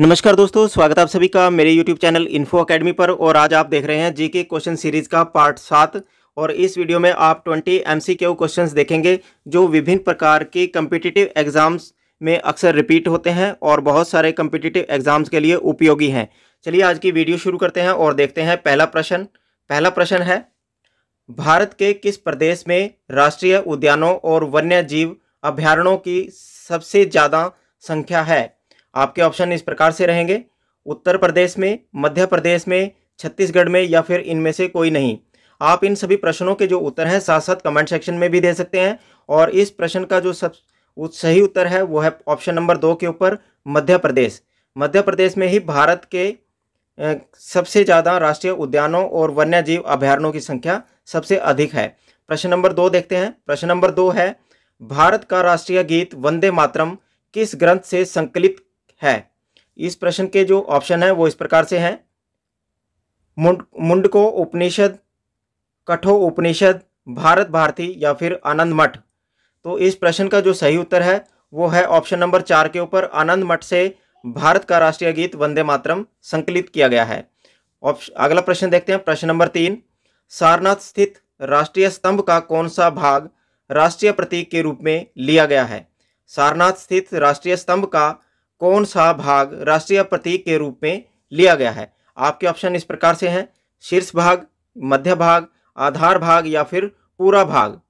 नमस्कार दोस्तों स्वागत आप सभी का मेरे YouTube चैनल इन्फो अकेडमी पर और आज आप देख रहे हैं जीके क्वेश्चन सीरीज का पार्ट सात और इस वीडियो में आप 20 एमसीक्यू क्वेश्चंस देखेंगे जो विभिन्न प्रकार के कम्पिटिटिव एग्जाम्स में अक्सर रिपीट होते हैं और बहुत सारे कम्पिटिटिव एग्जाम्स के लिए उपयोगी हैं चलिए आज की वीडियो शुरू करते हैं और देखते हैं पहला प्रश्न पहला प्रश्न है भारत के किस प्रदेश में राष्ट्रीय उद्यानों और वन्य जीव अभ्यारणों की सबसे ज़्यादा संख्या है आपके ऑप्शन इस प्रकार से रहेंगे उत्तर प्रदेश में मध्य प्रदेश में छत्तीसगढ़ में या फिर इनमें से कोई नहीं आप इन सभी प्रश्नों के जो उत्तर हैं साथ साथ कमेंट सेक्शन में भी दे सकते हैं और इस प्रश्न का जो सब सही उत्तर है वो है ऑप्शन नंबर दो के ऊपर मध्य प्रदेश मध्य प्रदेश में ही भारत के सबसे ज़्यादा राष्ट्रीय उद्यानों और वन्य जीव अभ्यारणों की संख्या सबसे अधिक है प्रश्न नंबर दो देखते हैं प्रश्न नंबर दो है भारत का राष्ट्रीय गीत वंदे मातरम किस ग्रंथ से संकलित है इस प्रश्न के जो ऑप्शन है वो इस प्रकार से हैं मुंड मुंडको उपनिषद कठो उपनिषद भारत भारती या फिर आनंद मठ तो इस प्रश्न का जो सही उत्तर है वो है ऑप्शन नंबर चार के ऊपर आनंद मठ से भारत का राष्ट्रीय गीत वंदे मातरम संकलित किया गया है अगला प्रश्न देखते हैं प्रश्न नंबर तीन सारनाथ स्थित राष्ट्रीय स्तंभ का कौन सा भाग राष्ट्रीय प्रतीक के रूप में लिया गया है सारनाथ स्थित राष्ट्रीय स्तंभ का कौन सा भाग राष्ट्रीय प्रतीक के रूप में लिया गया है आपके ऑप्शन इस प्रकार से हैं शीर्ष भाग मध्य भाग आधार भाग या फिर पूरा भाग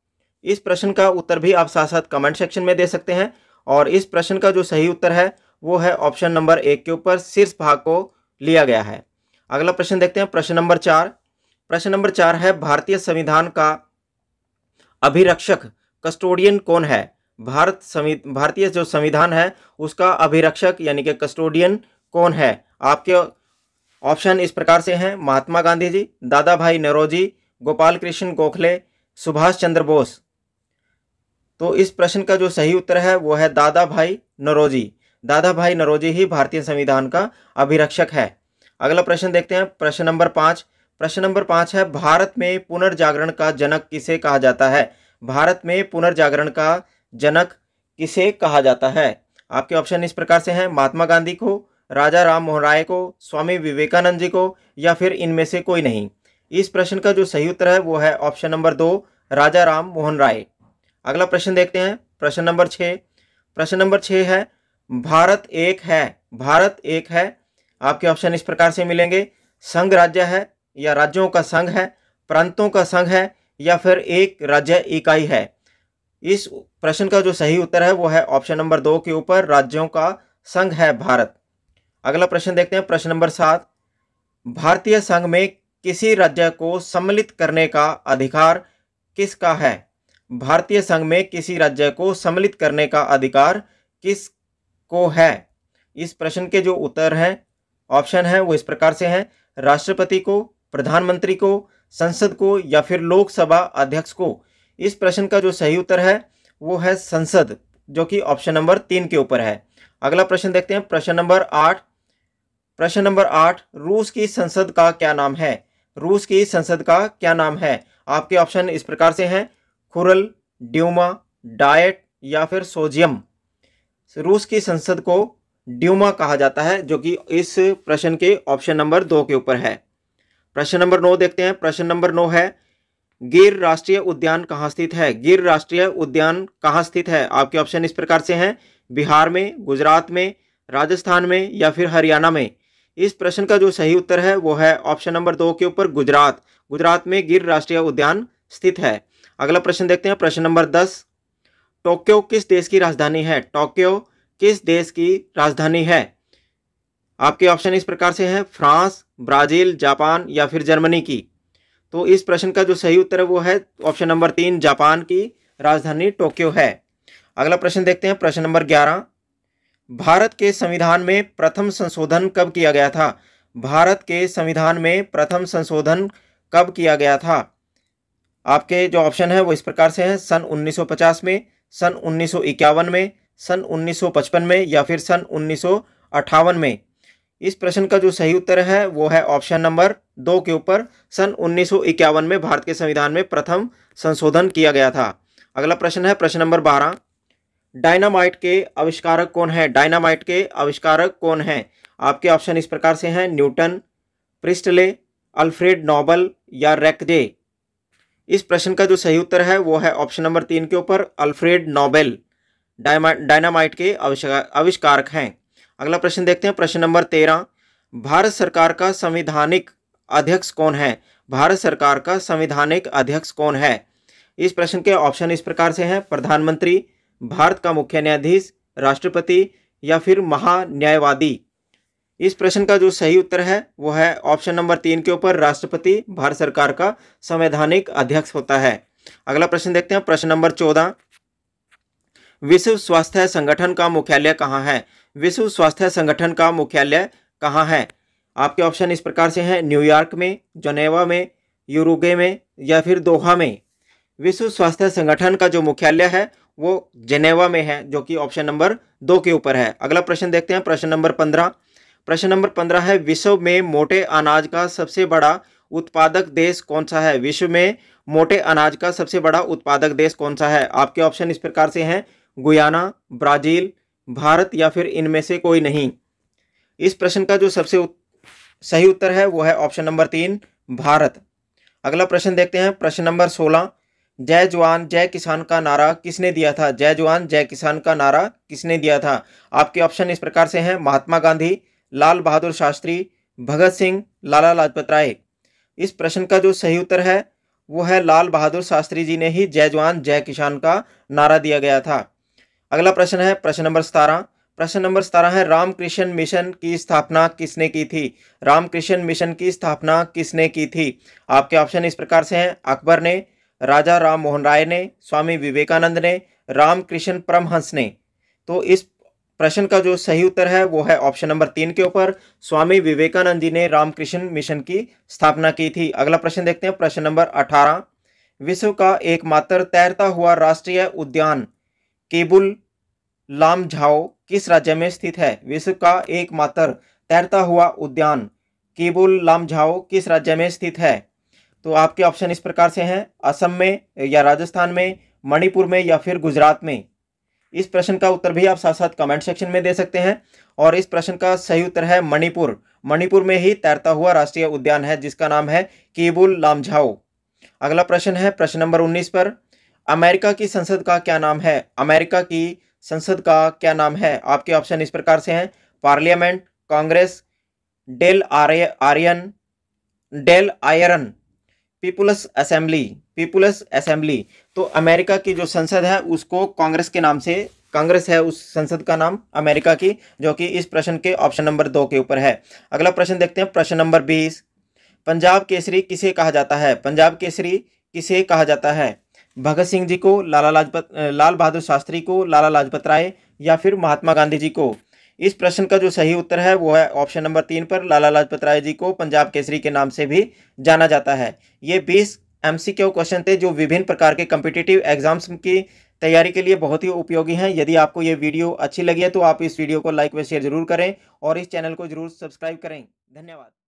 इस प्रश्न का उत्तर भी आप साथ साथ कमेंट सेक्शन में दे सकते हैं और इस प्रश्न का जो सही उत्तर है वो है ऑप्शन नंबर एक के ऊपर शीर्ष भाग को लिया गया है अगला प्रश्न देखते हैं प्रश्न नंबर चार प्रश्न नंबर चार है भारतीय संविधान का अभिरक्षक कस्टोडियन कौन है भारत संविध भारतीय जो संविधान है उसका अभिरक्षक यानी कि कस्टोडियन कौन है आपके ऑप्शन इस प्रकार से हैं महात्मा गांधी जी दादा भाई नरोजी गोपाल कृष्ण गोखले सुभाष चंद्र बोस तो इस प्रश्न का जो सही उत्तर है वो है दादा भाई नरोजी दादा भाई नरोजी ही भारतीय संविधान का अभिरक्षक है अगला प्रश्न देखते हैं प्रश्न नंबर पाँच प्रश्न नंबर पाँच है भारत में पुनर्जागरण का जनक किसे कहा जाता है भारत में पुनर्जागरण का जनक किसे कहा जाता है आपके ऑप्शन इस प्रकार से हैं महात्मा गांधी को राजा राम मोहन राय को स्वामी विवेकानंद जी को या फिर इनमें से कोई नहीं इस प्रश्न का जो सही उत्तर है वो है ऑप्शन नंबर दो राजा राम मोहन राय अगला प्रश्न देखते हैं प्रश्न नंबर छः प्रश्न नंबर छः है भारत एक है भारत एक है आपके ऑप्शन इस प्रकार से मिलेंगे संघ राज्य है या राज्यों का संघ है प्रांतों का संघ है या फिर एक राज्य इकाई है इस प्रश्न का जो सही उत्तर है वो है ऑप्शन नंबर दो के ऊपर राज्यों का संघ है भारत अगला प्रश्न देखते हैं प्रश्न नंबर सात भारतीय संघ में किसी राज्य को सम्मिलित करने का अधिकार किसका है भारतीय संघ में किसी राज्य को सम्मिलित करने का अधिकार किस को है इस प्रश्न के जो उत्तर हैं ऑप्शन है वो इस प्रकार से हैं राष्ट्रपति को प्रधानमंत्री को संसद को या फिर लोकसभा अध्यक्ष को इस प्रश्न का जो सही उत्तर है वो है संसद जो कि ऑप्शन नंबर तीन के ऊपर है अगला प्रश्न देखते हैं प्रश्न नंबर आठ प्रश्न नंबर आठ रूस की संसद का क्या नाम है रूस की संसद का क्या नाम है आपके ऑप्शन इस प्रकार से हैं खुरल ड्यूमा डायट या फिर सोजियम रूस की संसद को ड्यूमा कहा जाता है जो कि इस प्रश्न के ऑप्शन नंबर दो के ऊपर है प्रश्न नंबर नौ देखते हैं प्रश्न नंबर नौ है गिर राष्ट्रीय उद्यान कहाँ स्थित है गिर राष्ट्रीय उद्यान कहाँ स्थित है आपके ऑप्शन इस प्रकार से हैं बिहार में गुजरात में राजस्थान में या फिर हरियाणा में इस प्रश्न का जो सही उत्तर है वो है ऑप्शन नंबर दो के ऊपर गुजरात गुजरात में गिर राष्ट्रीय उद्यान स्थित है अगला प्रश्न देखते हैं प्रश्न नंबर दस टोक्यो किस देश की राजधानी है टोक्यो किस देश की राजधानी है आपके ऑप्शन इस प्रकार से हैं फ्रांस ब्राज़ील जापान या फिर जर्मनी की तो इस प्रश्न का जो सही उत्तर है वो है ऑप्शन नंबर तीन जापान की राजधानी टोक्यो है अगला प्रश्न देखते हैं प्रश्न नंबर ग्यारह भारत के संविधान में प्रथम संशोधन कब किया गया था भारत के संविधान में प्रथम संशोधन कब किया गया था आपके जो ऑप्शन है वो इस प्रकार से हैं सन 1950 में सन 1951 में सन 1955 में या फिर सन उन्नीस में इस प्रश्न का जो सही उत्तर है वो है ऑप्शन नंबर दो के ऊपर सन 1951 में भारत के संविधान में प्रथम संशोधन किया गया था अगला प्रश्न है प्रश्न नंबर बारह डायनामाइट के आविष्कारक कौन है डायनामाइट के आविष्कारक कौन है आपके ऑप्शन इस प्रकार से हैं न्यूटन प्रिस्टले अल्फ्रेड नोबल या रैकजे इस प्रश्न का जो सही उत्तर है वो है ऑप्शन नंबर तीन के ऊपर अल्फ्रेड नोबेल डायनामाइट के आविष्कारक हैं अगला प्रश्न देखते हैं प्रश्न नंबर तेरह भारत सरकार का संविधानिक अध्यक्ष कौन है भारत सरकार का संविधानिक अध्यक्ष कौन है इस प्रश्न के ऑप्शन इस प्रकार से हैं प्रधानमंत्री भारत का मुख्य न्यायाधीश राष्ट्रपति या फिर महान्यायवादी इस प्रश्न का जो सही उत्तर है वो है ऑप्शन नंबर तीन के ऊपर राष्ट्रपति भारत सरकार का संवैधानिक अध्यक्ष होता है अगला प्रश्न देखते हैं प्रश्न नंबर चौदह विश्व स्वास्थ्य संगठन का मुख्यालय कहाँ है विश्व स्वास्थ्य संगठन का मुख्यालय कहाँ है आपके ऑप्शन इस प्रकार से हैं न्यूयॉर्क में जनेवा में यूरोगे में या फिर दोहा में विश्व स्वास्थ्य संगठन का जो मुख्यालय है वो जेनेवा में है जो कि ऑप्शन नंबर दो के ऊपर है अगला प्रश्न देखते हैं प्रश्न नंबर पंद्रह प्रश्न नंबर पंद्रह है विश्व में मोटे अनाज का सबसे बड़ा उत्पादक देश कौन सा है विश्व में मोटे अनाज का सबसे बड़ा उत्पादक देश कौन सा है आपके ऑप्शन इस प्रकार से हैं गुयाना ब्राज़ील भारत या फिर इनमें से कोई नहीं इस प्रश्न का जो सबसे उत... सही उत्तर है वो है ऑप्शन नंबर तीन भारत अगला प्रश्न देखते हैं प्रश्न नंबर सोलह जय जवान जय किसान का नारा किसने दिया था जय जवान जय किसान का नारा किसने दिया था आपके ऑप्शन इस प्रकार से हैं महात्मा गांधी लाल बहादुर शास्त्री भगत सिंह लाला लाजपत राय इस प्रश्न का जो सही उत्तर है वो है लाल बहादुर शास्त्री जी ने ही जय जवान जय किसान का नारा दिया गया था अगला प्रश्न है प्रश्न नंबर सतारह प्रश्न नंबर सतारह है रामकृष्ण मिशन की स्थापना किसने की थी रामकृष्ण मिशन की स्थापना किसने की थी आपके ऑप्शन इस प्रकार से हैं अकबर ने राजा राम मोहन राय ने स्वामी विवेकानंद ने रामकृष्ण परमहंस ने तो इस प्रश्न का जो सही उत्तर है वो है ऑप्शन नंबर तीन के ऊपर स्वामी विवेकानंद जी ने रामकृष्ण मिशन की स्थापना की थी अगला प्रश्न देखते हैं प्रश्न नंबर अठारह विश्व का एकमात्र तैरता हुआ राष्ट्रीय उद्यान केबुल लामझाओ किस राज्य में स्थित है विश्व का एकमात्र तैरता हुआ उद्यान केबुल लामझाओ किस राज्य में स्थित है तो आपके ऑप्शन इस प्रकार से हैं असम में या राजस्थान में मणिपुर में या फिर गुजरात में इस प्रश्न का उत्तर भी आप साथ साथ कमेंट सेक्शन में दे सकते हैं और इस प्रश्न का सही उत्तर है मणिपुर मणिपुर में ही तैरता हुआ राष्ट्रीय उद्यान है जिसका नाम है केबुल लामझाओ अगला प्रश्न है प्रश्न नंबर उन्नीस पर अमेरिका की संसद का क्या नाम है अमेरिका की संसद का क्या नाम है आपके ऑप्शन इस प्रकार से हैं parliament Congress Dail Eireann Dail Eireann People's Assembly People's Assembly तो अमेरिका की जो संसद है उसको कांग्रेस के नाम से कांग्रेस है उस संसद का नाम अमेरिका की जो कि इस प्रश्न के ऑप्शन नंबर दो के ऊपर है अगला प्रश्न देखते हैं प्रश्न नंबर बीस पंजाब केसरी किसे कहा जाता है पंजाब केसरी किसे कहा जाता है भगत सिंह जी को लाला लाजपत लाल बहादुर शास्त्री को लाला लाजपत राय या फिर महात्मा गांधी जी को इस प्रश्न का जो सही उत्तर है वो है ऑप्शन नंबर तीन पर लाला लाजपत राय जी को पंजाब केसरी के नाम से भी जाना जाता है ये बीस एम क्वेश्चन थे जो विभिन्न प्रकार के कम्पिटिटिव एग्जाम्स की तैयारी के लिए बहुत ही उपयोगी हैं यदि आपको ये वीडियो अच्छी लगी है तो आप इस वीडियो को लाइक व शेयर जरूर करें और इस चैनल को जरूर सब्सक्राइब करें धन्यवाद